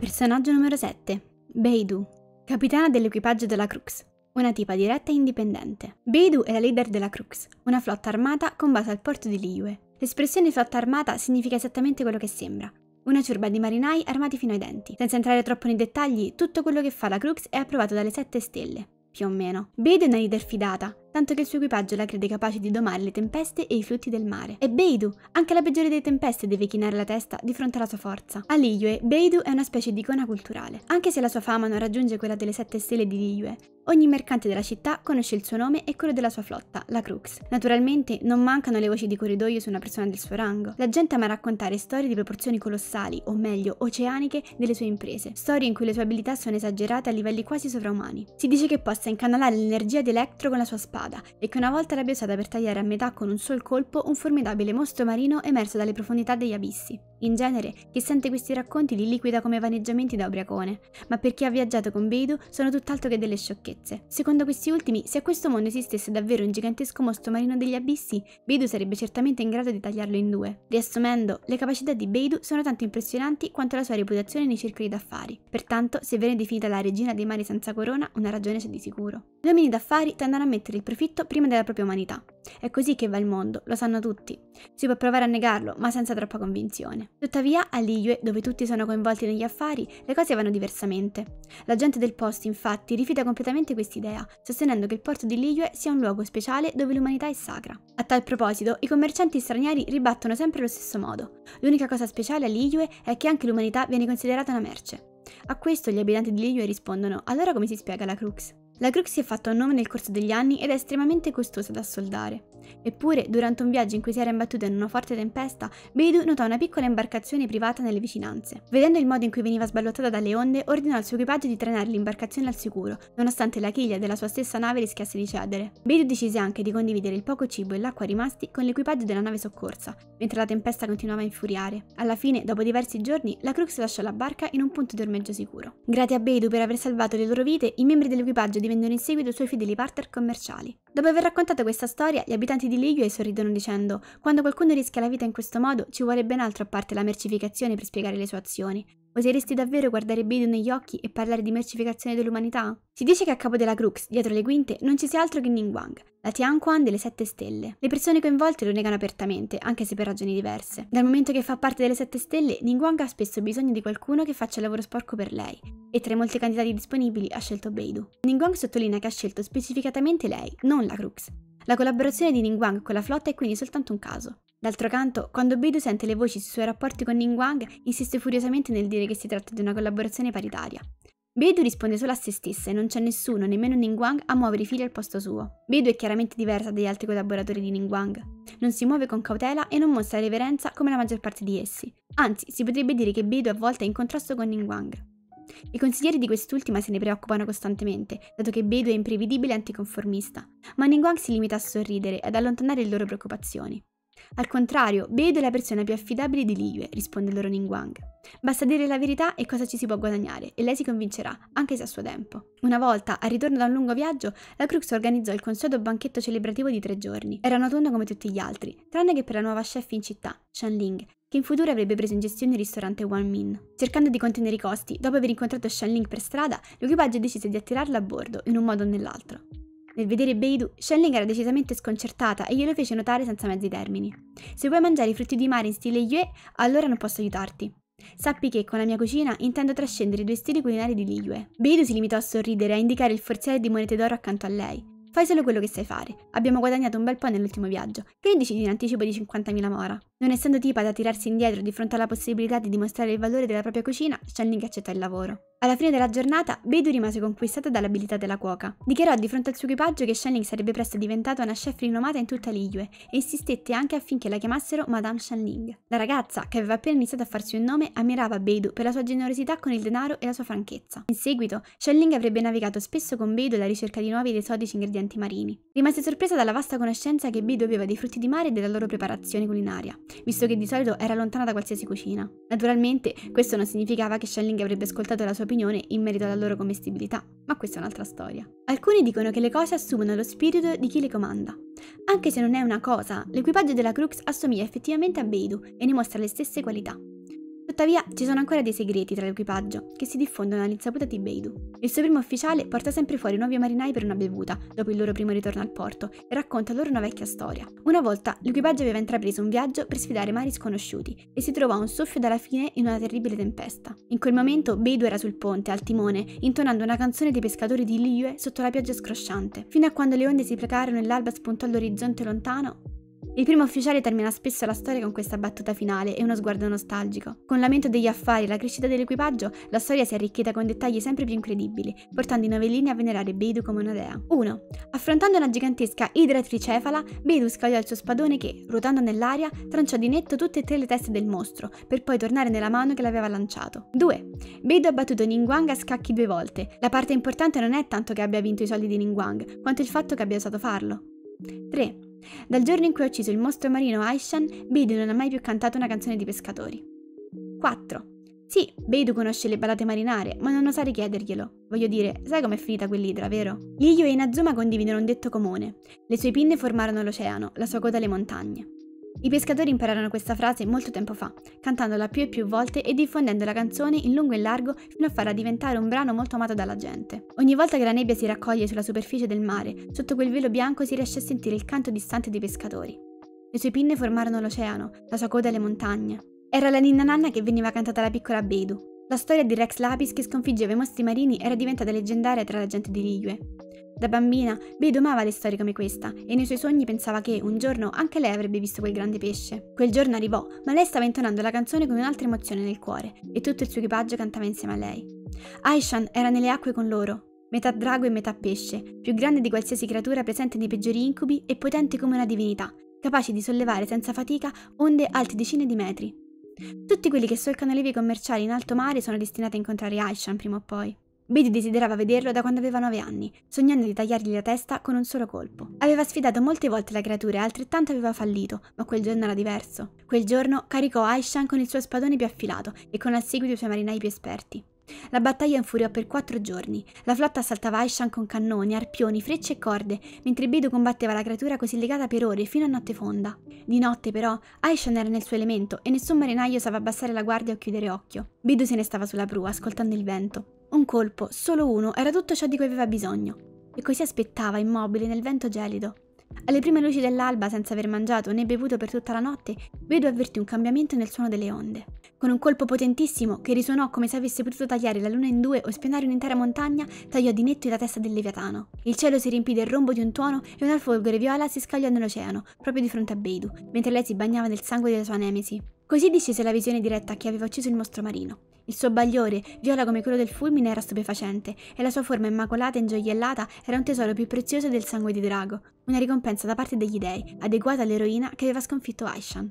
Personaggio numero 7. Beidou, capitana dell'equipaggio della Crux, una tipa diretta e indipendente. Beidou è la leader della Crux, una flotta armata con base al porto di Liyue. L'espressione flotta armata significa esattamente quello che sembra, una ciurba di marinai armati fino ai denti. Senza entrare troppo nei dettagli, tutto quello che fa la Crux è approvato dalle 7 stelle più o meno. Bade è una leader fidata, tanto che il suo equipaggio la crede capace di domare le tempeste e i flutti del mare. E Beidu, anche la peggiore delle tempeste deve chinare la testa di fronte alla sua forza. A Liyue, Beidu è una specie di icona culturale, anche se la sua fama non raggiunge quella delle sette stelle di Liyue, Ogni mercante della città conosce il suo nome e quello della sua flotta, la Crux. Naturalmente non mancano le voci di corridoio su una persona del suo rango. La gente ama raccontare storie di proporzioni colossali, o meglio, oceaniche, delle sue imprese. Storie in cui le sue abilità sono esagerate a livelli quasi sovraumani. Si dice che possa incanalare l'energia di Electro con la sua spada e che una volta l'abbia usata per tagliare a metà con un sol colpo un formidabile mostro marino emerso dalle profondità degli abissi. In genere, chi sente questi racconti li liquida come vaneggiamenti da ubriacone, ma per chi ha viaggiato con Beidou sono tutt'altro che delle sciocchezze certezze. Secondo questi ultimi, se a questo mondo esistesse davvero un gigantesco mostro marino degli abissi, Beidou sarebbe certamente in grado di tagliarlo in due. Riassumendo, le capacità di Beidou sono tanto impressionanti quanto la sua reputazione nei circoli d'affari. Pertanto, se viene definita la regina dei mari senza corona, una ragione c'è di sicuro. Gli uomini d'affari tendono a mettere il profitto prima della propria umanità. È così che va il mondo, lo sanno tutti. Si può provare a negarlo, ma senza troppa convinzione. Tuttavia, a Liyue, dove tutti sono coinvolti negli affari, le cose vanno diversamente. La gente del posto, infatti, rifiuta completamente fortemente quest'idea, sostenendo che il porto di Liyue sia un luogo speciale dove l'umanità è sacra. A tal proposito, i commercianti stranieri ribattono sempre allo stesso modo. L'unica cosa speciale a Liyue è che anche l'umanità viene considerata una merce. A questo gli abitanti di Liyue rispondono: "Allora come si spiega la Crux?" La Crux si è fatta un nome nel corso degli anni ed è estremamente costosa da soldare. Eppure, durante un viaggio in cui si era imbattuta in una forte tempesta, Beidou notò una piccola imbarcazione privata nelle vicinanze. Vedendo il modo in cui veniva sballottata dalle onde, ordinò al suo equipaggio di trainare l'imbarcazione al sicuro, nonostante la chiglia della sua stessa nave rischiasse di cedere. Beidou decise anche di condividere il poco cibo e l'acqua rimasti con l'equipaggio della nave soccorsa, mentre la tempesta continuava a infuriare. Alla fine, dopo diversi giorni, la Crux lasciò la barca in un punto di ormeggio sicuro. Grazie a Beidou per aver salvato le loro vite, i membri dell'equipaggio divengono in seguito suoi fedeli partner commerciali. Dopo aver raccontato questa storia, gli abitanti di Liyue sorridono dicendo: Quando qualcuno rischia la vita in questo modo, ci vuole ben altro a parte la mercificazione per spiegare le sue azioni. Oseresti davvero guardare Bedu negli occhi e parlare di mercificazione dell'umanità? Si dice che a capo della Crux, dietro le quinte, non ci sia altro che Ningguang, la Tianquan delle Sette Stelle. Le persone coinvolte lo negano apertamente, anche se per ragioni diverse. Dal momento che fa parte delle Sette Stelle, Ningguang ha spesso bisogno di qualcuno che faccia il lavoro sporco per lei, e tra i molti candidati disponibili ha scelto Beidou. Ningguang sottolinea che ha scelto specificatamente lei, non la Crux. La collaborazione di Ningguang con la flotta è quindi soltanto un caso. D'altro canto, quando Beidou sente le voci sui suoi rapporti con Ningguang, insiste furiosamente nel dire che si tratta di una collaborazione paritaria. Beidou risponde solo a se stessa e non c'è nessuno, nemmeno Ningguang, a muovere i fili al posto suo. Beidou è chiaramente diversa dagli altri collaboratori di Ningguang. Non si muove con cautela e non mostra reverenza come la maggior parte di essi. Anzi, si potrebbe dire che Beidou a volte è in contrasto con Ningguang. I consiglieri di quest'ultima se ne preoccupano costantemente, dato che Beidou è imprevedibile e anticonformista, ma Ningguang si limita a sorridere e ad allontanare le loro preoccupazioni. Al contrario, Beidou è la persona più affidabile di Liyue, risponde loro Ningguang. Basta dire la verità e cosa ci si può guadagnare, e lei si convincerà, anche se a suo tempo. Una volta, al ritorno da un lungo viaggio, la Crux organizzò il consueto banchetto celebrativo di tre giorni. Era notturno come tutti gli altri, tranne che per la nuova chef in città, Shan Ling, che in futuro avrebbe preso in gestione il ristorante Wan Min. Cercando di contenere i costi, dopo aver incontrato Shan Ling per strada, l'equipaggio decise di attirarla a bordo, in un modo o nell'altro. Nel vedere Beidou, Shenling era decisamente sconcertata e glielo fece notare senza mezzi termini. Se vuoi mangiare i frutti di mare in stile Yue, allora non posso aiutarti. Sappi che con la mia cucina intendo trascendere i due stili culinari di Li Yue. Beidou si limitò a sorridere e a indicare il forziere di monete d'oro accanto a lei, Fai solo quello che sai fare. Abbiamo guadagnato un bel po' nell'ultimo viaggio. Che ne dici di un anticipo di 50.000 mora? Non essendo tipa da tirarsi indietro di fronte alla possibilità di dimostrare il valore della propria cucina, Shanling accettò il lavoro. Alla fine della giornata, Beidou rimase conquistata dall'abilità della cuoca. Dichiarò di fronte al suo equipaggio che Shanling sarebbe presto diventata una chef rinomata in tutta l'Iyue e insistette anche affinché la chiamassero Madame Shanling. La ragazza, che aveva appena iniziato a farsi un nome, ammirava Beidou per la sua generosità con il denaro e la sua franchezza. In seguito, Shanling avrebbe navigato spesso con Beidou alla ricerca di nuovi ed esotici ingredienti serpenti marini. Rimasi sorpresa dalla vasta conoscenza che Bee aveva dei frutti di mare e della loro preparazione culinaria, visto che di solito era lontana da qualsiasi cucina. Naturalmente, questo non significava che Schelling avrebbe ascoltato la sua opinione in merito alla loro commestibilità, ma questa è un'altra storia. Alcuni dicono che le cose assumono lo spirito di chi le comanda. Anche se non è una cosa, l'equipaggio della Crux assomiglia effettivamente a Beidou e ne mostra le stesse qualità. Tuttavia, ci sono ancora dei segreti tra l'equipaggio, che si diffondono all'insaputa di Beidou. Il suo primo ufficiale porta sempre fuori nuovi marinai per una bevuta, dopo il loro primo ritorno al porto, e racconta loro una vecchia storia. Una volta, l'equipaggio aveva intrapreso un viaggio per sfidare mari sconosciuti, e si trovò a un soffio dalla fine in una terribile tempesta. In quel momento, Beidou era sul ponte, al timone, intonando una canzone dei pescatori di Liyue sotto la pioggia scrosciante, fino a quando le onde si placarono e l'alba spuntò all'orizzonte lontano il primo ufficiale termina spesso la storia con questa battuta finale e uno sguardo nostalgico. Con l'aumento degli affari e la crescita dell'equipaggio, la storia si è arricchita con dettagli sempre più incredibili, portando i novellini a venerare Beidou come una dea. 1. Affrontando una gigantesca idra tricefala, Beidou scagliò il suo spadone che, ruotando nell'aria, tranciò di netto tutte e tre le teste del mostro, per poi tornare nella mano che l'aveva lanciato. 2. Beidou ha battuto Ningguang a scacchi due volte. La parte importante non è tanto che abbia vinto i soldi di Ningguang, quanto il fatto che abbia osato farlo. 3. Dal giorno in cui ha ucciso il mostro marino Aishan, Beidou non ha mai più cantato una canzone di pescatori. 4. Sì, Beidou conosce le ballate marinare, ma non osare chiederglielo. Voglio dire, sai com'è finita quell'idra, vero? Liyo e Inazuma condividono un detto comune. Le sue pinne formarono l'oceano, la sua coda le montagne. I pescatori impararono questa frase molto tempo fa, cantandola più e più volte e diffondendo la canzone in lungo e largo fino a farla diventare un brano molto amato dalla gente. Ogni volta che la nebbia si raccoglie sulla superficie del mare, sotto quel velo bianco si riesce a sentire il canto distante dei pescatori. Le sue pinne formarono l'oceano, la sua coda le montagne. Era la ninna nanna che veniva cantata alla piccola Beidou, la storia di Rex Lapis che sconfiggeva i mostri marini era diventata leggendaria tra la gente di Ligue. Da bambina, Bey domava le storie come questa e nei suoi sogni pensava che un giorno anche lei avrebbe visto quel grande pesce. Quel giorno arrivò, ma lei stava intonando la canzone con un'altra emozione nel cuore e tutto il suo equipaggio cantava insieme a lei. Aishan era nelle acque con loro, metà drago e metà pesce, più grande di qualsiasi creatura presente nei peggiori incubi e potente come una divinità, capace di sollevare senza fatica onde alte decine di metri. Tutti quelli che solcano le vie commerciali in alto mare sono destinati a incontrare Aishan prima o poi. Biddy desiderava vederlo da quando aveva 9 anni, sognando di tagliargli la testa con un solo colpo. Aveva sfidato molte volte la creatura e altrettanto aveva fallito, ma quel giorno era diverso. Quel giorno caricò Aishan con il suo spadone più affilato e con al seguito i suoi marinai più esperti. La battaglia infuriò per quattro giorni. La flotta assaltava Aishan con cannoni, arpioni, frecce e corde, mentre Bidu combatteva la creatura così legata per ore fino a notte fonda. Di notte, però, Aishan era nel suo elemento e nessun marinaio sapeva abbassare la guardia o chiudere occhio. Bidu se ne stava sulla prua, ascoltando il vento. Un colpo, solo uno, era tutto ciò di cui aveva bisogno. E così aspettava, immobile, nel vento gelido. Alle prime luci dell'alba, senza aver mangiato né bevuto per tutta la notte, Vedo avvertì un cambiamento nel suono delle onde. Con un colpo potentissimo, che risuonò come se avesse potuto tagliare la luna in due o spianare un'intera montagna, tagliò di netto la testa del Leviatano. Il cielo si riempì del rombo di un tuono e una folgore viola si scagliò nell'oceano, proprio di fronte a Beidu, mentre lei si bagnava nel sangue della sua nemesi. Così discese la visione diretta che aveva ucciso il mostro marino. Il suo bagliore, viola come quello del fulmine, era stupefacente e la sua forma immacolata e ingioiellata era un tesoro più prezioso del sangue di drago, una ricompensa da parte degli dei, adeguata all'eroina che aveva sconfitto Aishan.